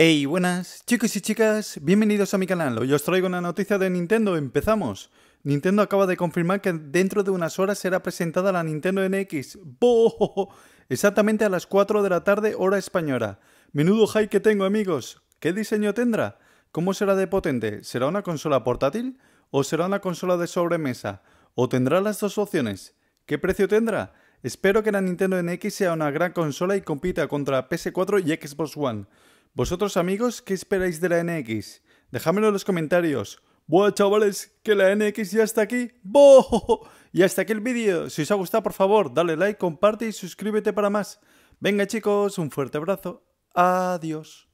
Hey, buenas chicos y chicas, bienvenidos a mi canal. Hoy os traigo una noticia de Nintendo, empezamos. Nintendo acaba de confirmar que dentro de unas horas será presentada la Nintendo NX. Exactamente a las 4 de la tarde hora española. Menudo high que tengo amigos. ¿Qué diseño tendrá? ¿Cómo será de potente? ¿Será una consola portátil? ¿O será una consola de sobremesa? ¿O tendrá las dos opciones? ¿Qué precio tendrá? Espero que la Nintendo NX sea una gran consola y compita contra PS4 y Xbox One. ¿Vosotros amigos qué esperáis de la NX? Dejádmelo en los comentarios. Buah, chavales, que la NX ya está aquí. ¡Bo! Y hasta aquí el vídeo. Si os ha gustado, por favor, dale like, comparte y suscríbete para más. Venga chicos, un fuerte abrazo. Adiós.